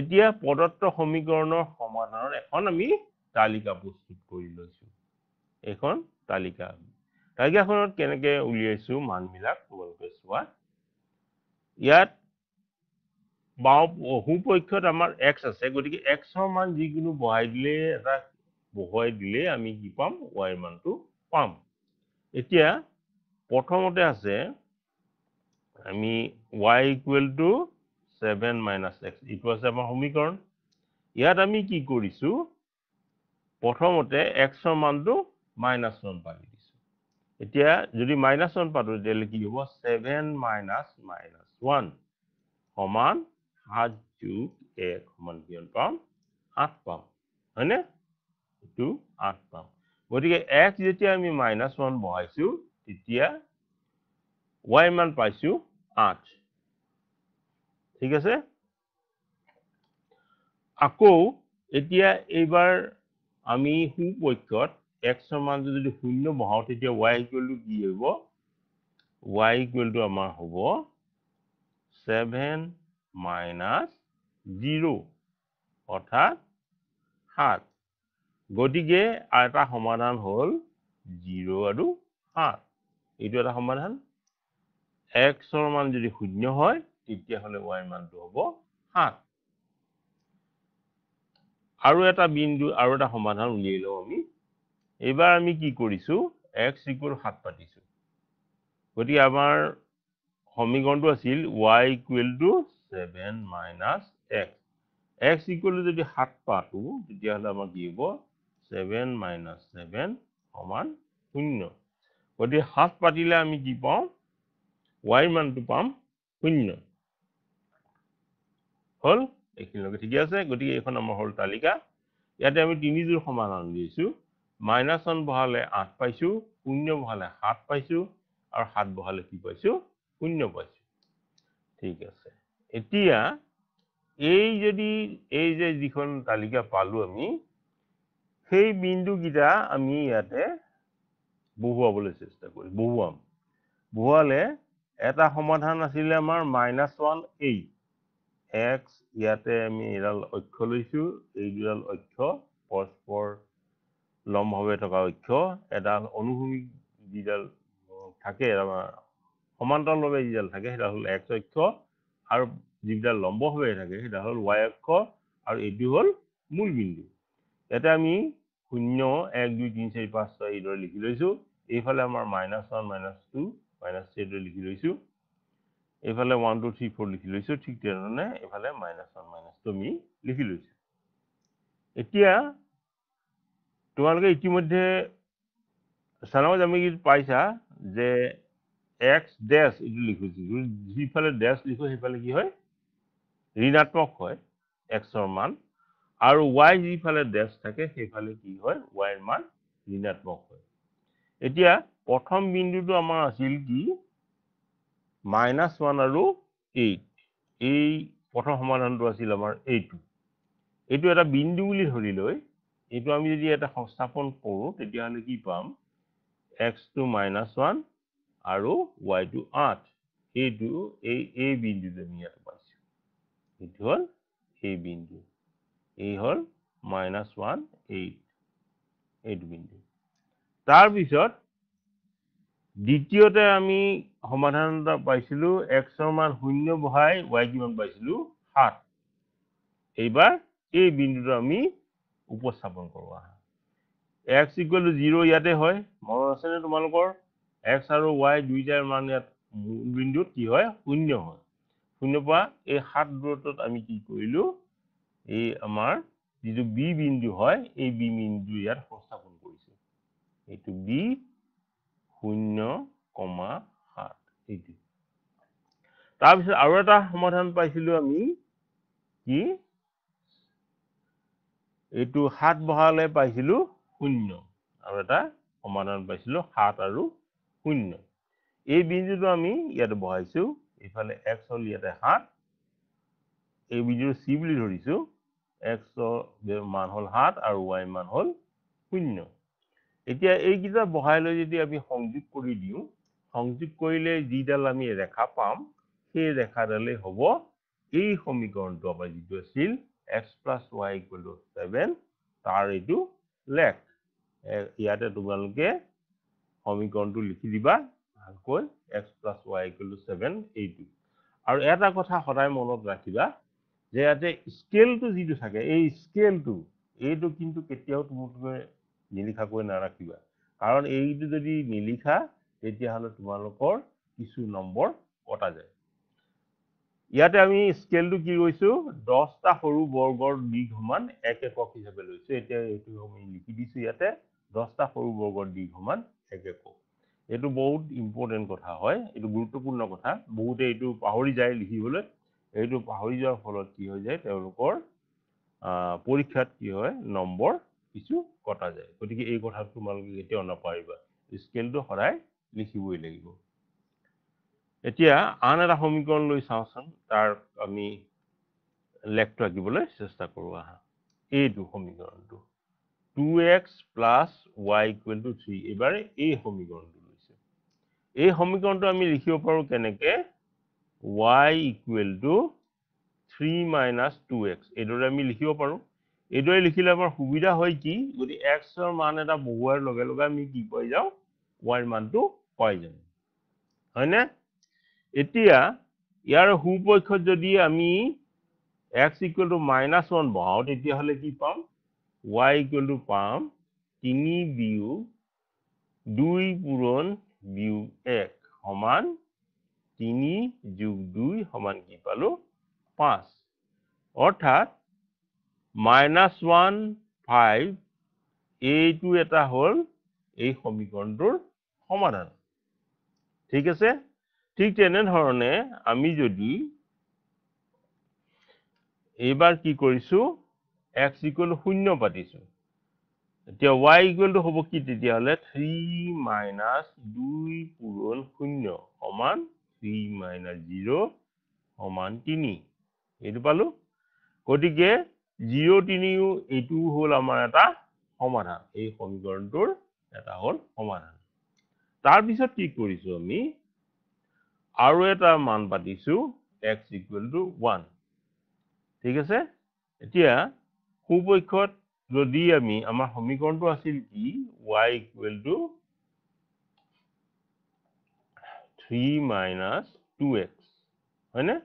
এতিয়া প্ৰদত্ত সমীকৰণৰ সমাধানৰ এখন আমি তালিকা প্ৰস্তুত কৰি লৈছোঁ এইখন তালিকা তালিকাখনত কেনেকৈ উলিয়াইছোঁ মানবিলাক তোমালোকে চোৱা ইয়াত বাওঁ সুপক্ষত আমাৰ এক্স আছে গতিকে এক্সৰ মান যিকোনো বহাই দিলে এটা বহুৱাই দিলেই আমি কি পাম ৱাইৰ মানটো পাম এতিয়া প্ৰথমতে আছে আমি y equal to seven minus x এইটো আছে আমাৰ সমীকৰণ ইয়াত আমি কি কৰিছোঁ প্ৰথমতে এক্সৰ মানটো মাইনাছ ওৱান পাতি দিছোঁ এতিয়া যদি মাইনাছ ওৱান পাতোঁ তেতিয়াহ'লে কি হ'ব ছেভেন মাইনাছ মাইনাছ ওৱান সমান সাত যোগ এক সমান কিমান পাম আঠ পাম হয়নে এইটো আঠ পাম গতিকে এক্স যেতিয়া আমি মাইনাছ ওৱান বহাইছোঁ তেতিয়া ৱাই মান পাইছো আঠ ঠিক আছে আকৌ এতিয়া এইবাৰ আমি হু পক্ষত x সমান যদি শূন্য বহাও তেতিয়া ৱাই ইকুয়াল টু কি হ'ব ৱাই ইকুয়াল টু আমাৰ হ'ব 7 মাইনাছ জিৰ' অৰ্থাৎ সাত গতিকে এটা সমাধান হল জিৰ' আৰু সাত এইটো এটা সমাধান এক্সৰ মান যদি শূন্য হয় তেতিয়াহ'লে ৱাইৰ মানটো হ'ব সাত আৰু এটা বিন্দু আৰু এটা সমাধান উলিয়াই লওঁ আমি এইবাৰ আমি কি কৰিছোঁ এক্স ইকুৱেল সাত পাতিছোঁ গতিকে আমাৰ সমীকৰণটো আছিল y equal to seven minus x x equal to যদি সাত পাতোঁ তেতিয়াহ'লে আমাৰ কি হ'ব ছেভেন মাইনাছ ছেভেন সমান শূন্য গতিকে সাত পাতিলে আমি কি পাওঁ ৱাই মানটো পাম শূন্য হ'ল এইখিনিলৈকে ঠিকে আছে গতিকে এইখন আমাৰ হ'ল তালিকা ইয়াতে আমি তিনিযোৰ সমাধান দিছোঁ মাইনাছ ওৱান বহালে আঠ পাইছোঁ শূন্য বহালে সাত পাইছোঁ আৰু সাত বহালে কি পাইছোঁ শূন্য পাইছোঁ ঠিক আছে এতিয়া এই যদি এই যে যিখন তালিকা পালোঁ আমি সেই বিন্দুকেইটা আমি ইয়াতে বহুৱাবলৈ চেষ্টা কৰিম বহুৱাম বহুৱালে এটা সমাধান আছিলে আমাৰ মাইনাছ ওৱান এই এক্স ইয়াতে আমি এইডাল অক্ষ লৈছোঁ দুডাল অক্ষ পৰস্পৰ লম্বভাৱে থকা অক্ষ এডাল অনুভূমিক যিডাল থাকে আমাৰ সমান্তৰালভাৱে যিডাল থাকে সেইডাল হ'ল এক্স অক্ষ আৰু যিডাল লম্বভাৱে থাকে সেইডাল হ'ল ৱাই অক্ষ আৰু এইটো হ'ল মূলবিন্দু ইয়াতে আমি শূন্য এক দুই তিনি চাৰি পাঁচ ছয় এইদৰে লিখি লৈছোঁ এইফালে আমাৰ minus one minus two minus three এইটো লিখি লৈছোঁ এইফালে ওৱান টু থ্ৰী ফ'ৰ লিখি লৈছোঁ ঠিক তেনেধৰণে এইফালে মাইনাছ ওৱান মাইনাছ টু আমি লিখি লৈছোঁ এতিয়া তোমালোকে ইতিমধ্যে চালামত আমি কি পাইছা যে এক্স ডেছ এইটো লিখিছোঁ যিফালে ডেছ লিখোঁ সেইফালে কি হয় ঋণাত্মক হয় এক্সৰ মান আৰু ৱাই যিফালে ডেছ থাকে সেইফালে কি হয় ৱাইৰ মান ঋণাত্মক হয় এতিয়া প্ৰথম বিন্দুটো আমাৰ আছিল কি মাইনাছ ওৱান আৰু এইট এই প্ৰথম সমাধানটো আছিল আমাৰ এইটো এইটো এটা বিন্দু বুলি ধৰি লৈ এইটো আমি যদি এটা সংস্থাপন কৰোঁ তেতিয়াহ'লে কি পাম এক্সটো মাইনাছ ওৱান আৰু ৱাইটো আঠ এইটো এই এই বিন্দুটো আমি ইয়াত পাইছোঁ এইটো হ'ল এই বিন্দু এই হ'ল মাইনাছ ওৱান এইট এইটো বিন্দু তাৰ পিছত দ্বিতীয়তে আমি সমাধান এটা পাইছিলো এক্সৰ মান শূন্য বহাই ৱাই কিমান পাইছিলো সাত এইবাৰ এই বিন্দুটো আমি উপস্থাপন কৰোঁ আহা এক্স ইকুৱেল টু জিৰ' ইয়াতে হয় মনত আছেনে তোমালোকৰ এক্স আৰু ৱাই দুইটাৰ মান ইয়াত বিন্দুত কি হয় শূন্য হয় শূন্যৰ পৰা এই সাত দূৰত্বত আমি কি কৰিলোঁ এই আমাৰ যিটো বি বিন্দু হয় এই বি বিন্দু ইয়াত সংস্থাপন এইটো বি শূন্য কমা সাত এইটো তাৰপিছত আৰু এটা সমাধান পাইছিলো আমি কি এইটো সাত বহালে পাইছিলো শূন্য আৰু এটা সমাধান পাইছিলো সাত আৰু শূন্য এই বিন্দুটো আমি ইয়াতে বহাইছোঁ এইফালে এক্স হ'ল ইয়াতে সাত এই বিন্দুটো চি বুলি ধৰিছো এক্সৰ মান হ'ল সাত আৰু ৱাই মান হ'ল শূন্য এতিয়া এইকেইটা বহাই লৈ যদি আমি সংযোগ কৰি দিওঁ সংযোগ কৰিলে যিডাল আমি ৰেখা পাম সেই ৰেখাডালেই হ'ব এই সমীকৰণটো আমাৰ যিটো আছিল x plus y equal to seven তাৰ এইটো লেক ইয়াতে তোমালোকে সমীকৰণটো লিখি দিবা ভালকৈ x plus y equal to seven এইটো আৰু এটা কথা সদায় মনত ৰাখিবা যে ইয়াতে স্কেলটো যিটো থাকে এই স্কেলটো এইটো কিন্তু কেতিয়াও তোমালোকে নিলিখাকৈ নাৰাখিবা কাৰণ এইটো যদি নিলিখা তেতিয়াহ'লে তোমালোকৰ কিছু নম্বৰ কটা যায় ইয়াতে আমি স্কেলটো কি কৈছোঁ দহটা সৰু বৰ্গৰ দীঘ সমান এক একক হিচাপে লৈছোঁ এতিয়া এইটো আমি লিখি দিছোঁ ইয়াতে দহটা সৰু বৰ্গৰ দীঘ সমান এক একক এইটো বহুত ইম্পৰ্টেণ্ট কথা হয় এইটো গুৰুত্বপূৰ্ণ কথা বহুতে এইটো পাহৰি যায় লিখিবলৈ এইটো পাহৰি যোৱাৰ ফলত কি হৈ যায় তেওঁলোকৰ পৰীক্ষাত কি হয় নম্বৰ কিছু কটা যায় গতিকে এই কথাটো তোমালোকে কেতিয়াও নাপাহৰিবা স্কেলটো সদায় লিখিবই লাগিব এতিয়া আন এটা সমীকৰণ লৈ চাওঁচোন তাৰ আমি লেখটো আঁকিবলৈ চেষ্টা কৰোঁ আহা এইটো সমীকৰণটো two x plus y equal to three এইবাৰ এই সমীকৰণটো লৈছে এই সমীকৰণটো আমি লিখিব পাৰোঁ কেনেকে y equal to three minus two x এইদৰে আমি লিখিব পাৰোঁ এইদৰে লিখিলে আমাৰ সুবিধা হয় কি যদি এক্সৰ মান এটা বহোৱাৰ লগে লগে আমি কি পাই যাওঁ ৱাইৰ মানটো পাই যাওঁ হয়নে এতিয়া ইয়াৰ সুপক্ষত যদি আমি x equal to minus one বহাওঁ তেতিয়াহ'লে কি পাম ৱাই ইকুৱেল টু পাম তিনি বিয়োগ দুই পূৰণ বিয়োগ এক সমান তিনি যোগ দুই সমান কি পালোঁ পাঁচ অৰ্থাৎ মাইনাছ ওৱান ফাইভ এইটো এটা হ'ল এই সমীকৰণটোৰ সমাধান ঠিক আছে ঠিক তেনেধৰণে আমি যদি এইবাৰ কি কৰিছোঁ এক্স ইকুৱেল টু শূন্য পাতিছোঁ এতিয়া ৱাই ইকুৱেল টু হ'ব কি তেতিয়াহ'লে থ্ৰী মাইনাছ দুই পূৰণ শূন্য সমান থ্ৰী মাইনাছ জিৰ' সমান তিনি এইটো পালোঁ গতিকে জিৰ' তিনিও এইটো হ'ল আমাৰ এটা সমাধান এই সমীকৰণটোৰ এটা হ'ল সমাধান তাৰপিছত কি কৰিছোঁ আমি আৰু এটা মান পাতিছোঁ এক্স ইকুৱেল টু ওৱান ঠিক আছে এতিয়া সুপক্ষত যদি আমি আমাৰ সমীকৰণটো আছিল কি y equal to three minus two x হয়নে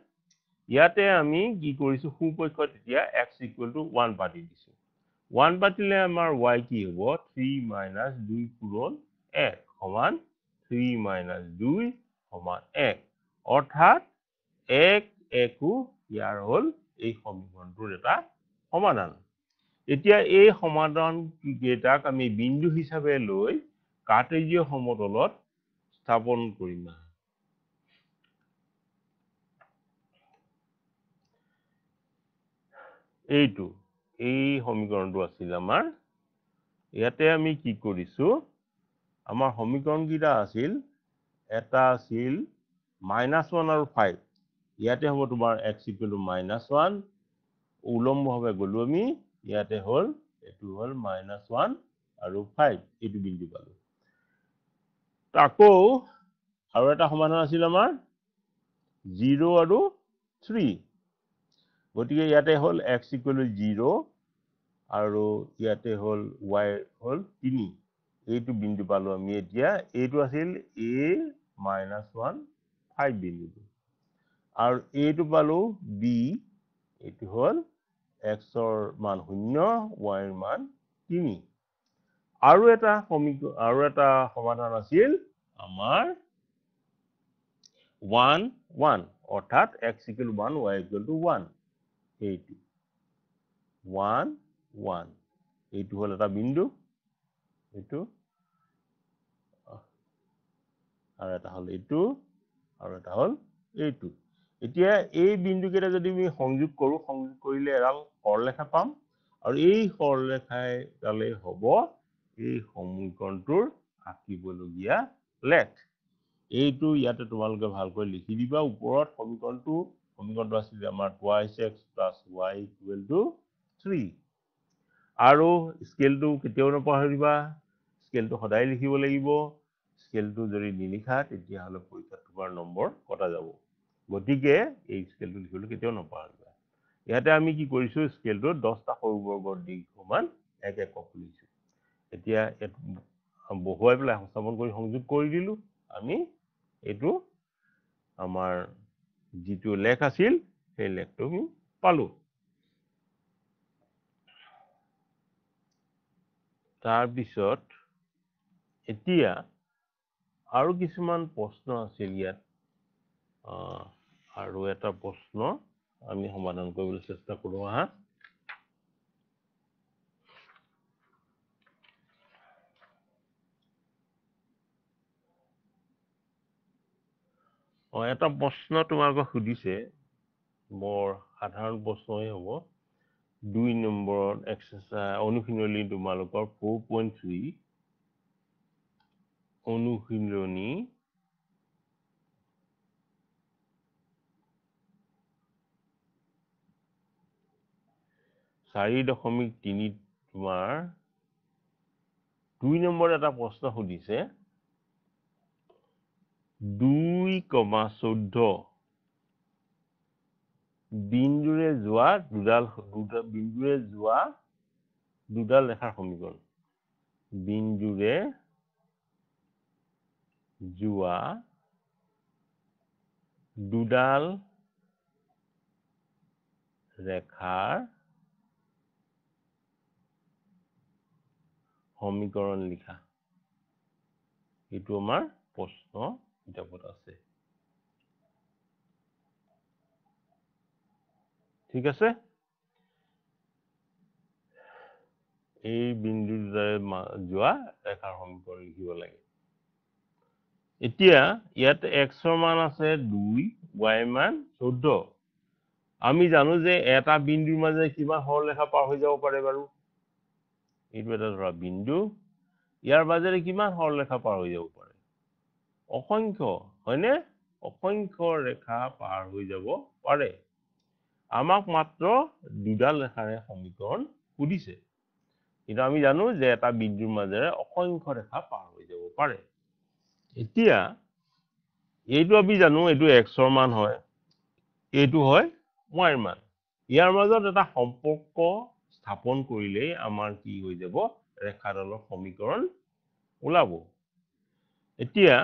ইয়াতে আমি কি কৰিছোঁ সুপক্ষত এতিয়া এক্স ইকুৱেল টু ওৱান পাতি দিছোঁ ওৱান পাতিলে আমাৰ ৱাই কি হ'ব থ্ৰী মাইনাছ দুই পূৰণ এক সমান থ্ৰী মাইনাছ দুই সমান এক অৰ্থাৎ এক একো ইয়াৰ হ'ল এই সমীকৰণটোৰ এটা সমাধান এতিয়া এই সমাধানকেইটাক আমি বিন্দু হিচাপে লৈ কাৰ্টেজীয় সমতলত স্থাপন কৰিম আহ এইটো এই সমীকৰণটো আছিল আমাৰ ইয়াতে আমি কি কৰিছোঁ আমাৰ সমীকৰণকেইটা আছিল এটা আছিল মাইনাছ ওৱান আৰু ফাইভ ইয়াতে হ'ব তোমাৰ x equal to minus one উলম্বভাৱে গ'লোঁ আমি ইয়াতে হ'ল এইটো হ'ল মাইনাছ ওৱান আৰু ফাইভ এইটো বিন্দু পালোঁ আকৌ আৰু এটা সমাধান আছিল আমাৰ জিৰ' আৰু থ্ৰী গতিকে ইয়াতে হল এক্স ইকুৱেল জিৰ' আৰু ইয়াতে হল ওৱাই হল তিনি এইটো বিন্দু পালোঁ আমি এতিয়া এইটো আছিল এ মাইনাছ ওৱান ফাইভ বিন্দুটো আৰু এইটো পালোঁ বি এইটো হল এক্সৰ মান শূন্য ৱাইৰ মান তিনি আৰু এটা সমীক আৰু এটা সমাধান আছিল আমাৰ ওৱান ওৱান অৰ্থাৎ x equal one y equal to one এইটো ওৱান ওৱান এইটো হ'ল এটা বিন্দু এইটো আৰু এটা হ'ল এইটো আৰু এটা হ'ল এইটো এতিয়া এই বিন্দুকেইটা যদি আমি সংযোগ কৰোঁ সংযোগ কৰিলে এডাল সৰলেখা পাম আৰু এই সৰলেখাই ডালেই হ'ব এই সমীকৰণটোৰ আঁকিবলগীয়া লেখ এইটো ইয়াতে তোমালোকে ভালকৈ লিখি দিবা ওপৰত সমীকৰণটো সমীকৰণটো আছিল আমাৰ twice x plus y equal to three আৰু স্কেলটো কেতিয়াও নপাহৰিবা স্কেলটো সদায় লিখিব লাগিব স্কেলটো যদি নিলিখা তেতিয়াহ'লে পৰীক্ষাত তোমাৰ নম্বৰ কটা যাব গতিকে এই স্কেলটো লিখিবলৈ কেতিয়াও নপাহৰিবা ইয়াতে আমি কি কৰিছোঁ স্কেলটো দহটা সৰু বৰ্গৰ দিশ সমান এক একক লিখিছোঁ এতিয়া ইয়াত বহুৱাই পেলাই সংস্থাপন কৰি সংযোগ কৰি দিলোঁ আমি এইটো আমাৰ যিটো লেখ আছিল সেই লেখটো আমি পালোঁ তাৰপিছত এতিয়া আৰু কিছুমান প্ৰশ্ন আছিল ইয়াত আৰু এটা প্ৰশ্ন আমি সমাধান কৰিবলৈ চেষ্টা কৰোঁ আহা অঁ এটা প্ৰশ্ন তোমালোকক সুধিছে বৰ সাধাৰণ প্ৰশ্নই হ'ব দুই নম্বৰত এক্সাৰচাইজ অনুশীলনী তোমালোকৰ ফ'ৰ পইণ্ট থ্ৰী অনুশীলনী চাৰি দশমিক তিনিত তোমাৰ দুই নম্বৰত এটা প্ৰশ্ন সুধিছে দুই কমা চৈধ্য বিন্দুৰে যোৱা দুডাল দুডাল বিন্দুৰে যোৱা দুডাল ৰেখাৰ সমীকৰণ বিন্দুৰে যোৱা দুডাল ৰেখাৰ সমীকৰণ লিখা এইটো আমাৰ প্ৰশ্ন জবর আছে ঠিক আছে এই বিন্দুৰ যোৱা ৰেখাৰ সমীকৰণ লিখিব লাগে এতিয়া ইয়াত এক্সৰ মান আছে দুই ৱাই মান চৈধ্য আমি জানো যে এটা বিন্দুৰ মাজেৰে কিমান সৰলৰেখা পাৰ হৈ যাব পাৰে বাৰু এইটো এটা ধৰা বিন্দু ইয়াৰ মাজেৰে কিমান সৰলৰেখা পাৰ হৈ যাব পাৰে অসংখ্য হয়নে অসংখ্য ৰেখা পাৰ হৈ যাব পাৰে আমাক মাত্ৰ দুডাল ৰেখাৰে সমীকৰণ সুধিছে কিন্তু আমি জানো যে এটা বিন্দুৰ মাজেৰে অসংখ্য ৰেখা পাৰ হৈ যাব পাৰে এতিয়া এইটো আমি জানো এইটো এক্সৰ মান হয় এইটো হয় ৱাইৰ মান ইয়াৰ মাজত এটা সম্পৰ্ক স্থাপন কৰিলেই আমাৰ কি হৈ যাব ৰেখাডালৰ সমীকৰণ ওলাব এতিয়া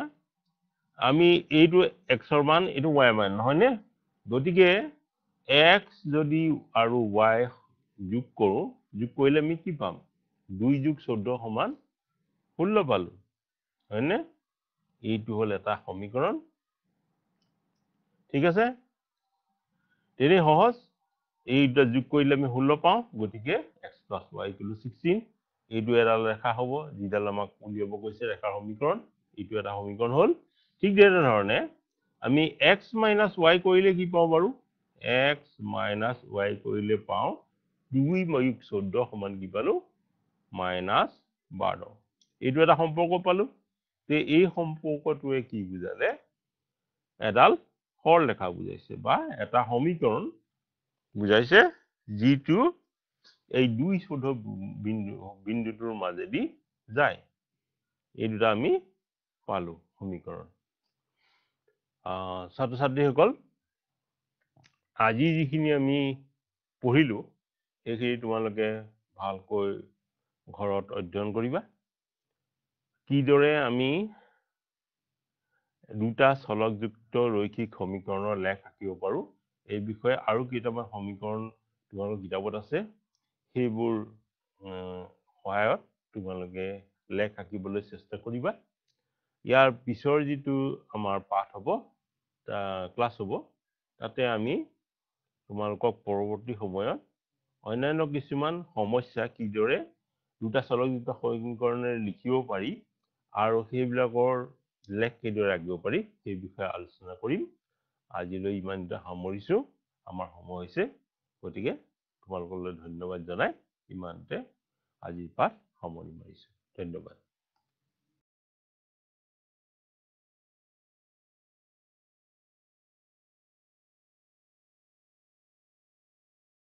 আমি এইটো এক্সৰ মান এইটো ৱাইৰ মান নহয়নে গতিকে এক্স যদি আৰু ৱাই যোগ কৰোঁ যোগ কৰিলে আমি কি পাম দুই যোগ চৈধ্য সমান ষোল্ল পালোঁ হয়নে এইটো হ'ল এটা সমীকৰণ ঠিক আছে তেনে সহজ এই দুটা যোগ কৰিলে আমি ষোল্ল পাওঁ গতিকে এক্স প্লাছ ৱাই কিলো ছিক্সটিন এইটো এডাল ৰেখা হ'ব যিডাল আমাক উলিয়াব কৈছে ৰেখাৰ সমীকৰণ এইটো এটা সমীকৰণ হ'ল ঠিক তেনেধৰণে আমি এক্স মাইনাছ ৱাই কৰিলে কি পাওঁ বাৰু এক্স মাইনাছ ৱাই কৰিলে পাওঁ দুই মায়ুক চৈধ্য সমান কি পালোঁ মাইনাছ বাৰ এইটো এটা সম্পৰ্ক পালোঁ তে এই সম্পৰ্কটোৱে কি বুজালে এডাল সৰলৰেখা বুজাইছে বা এটা সমীকৰণ বুজাইছে যিটো এই দুই চৈধ্য বিন্দু বিন্দুটোৰ মাজেদি যায় এই দুটা আমি পালোঁ সমীকৰণ ছাত্ৰ ছাত্ৰীসকল আজি যিখিনি আমি পঢ়িলোঁ সেইখিনি তোমালোকে ভালকৈ ঘৰত অধ্যয়ন কৰিবা কিদৰে আমি দুটা চলকযুক্ত ৰৈক্ষিক সমীকৰণৰ লেখ আঁকিব পাৰোঁ এই বিষয়ে আৰু কেইটামান সমীকৰণ তোমালোকৰ কিতাপত আছে সেইবোৰ সহায়ত তোমালোকে লেখ আঁকিবলৈ চেষ্টা কৰিবা ইয়াৰ পিছৰ যিটো আমাৰ পাঠ হ'ব ক্লাছ হ'ব তাতে আমি তোমালোকক পৰৱৰ্তী সময়ত অন্যান্য কিছুমান সমস্যা কিদৰে দুটা চলকযুক্ত সমীকৰণেৰে লিখিব পাৰি আৰু সেইবিলাকৰ লেখ কিদৰে আঁকিব পাৰি সেই বিষয়ে আলোচনা কৰিম আজিলৈ ইমান ইমানটা সামৰিছোঁ আমাৰ সময় হৈছে গতিকে তোমালোকলৈ ধন্যবাদ জনাই ইমানতে আজিৰ পাঠ সামৰি মাৰিছোঁ ধন্যবাদ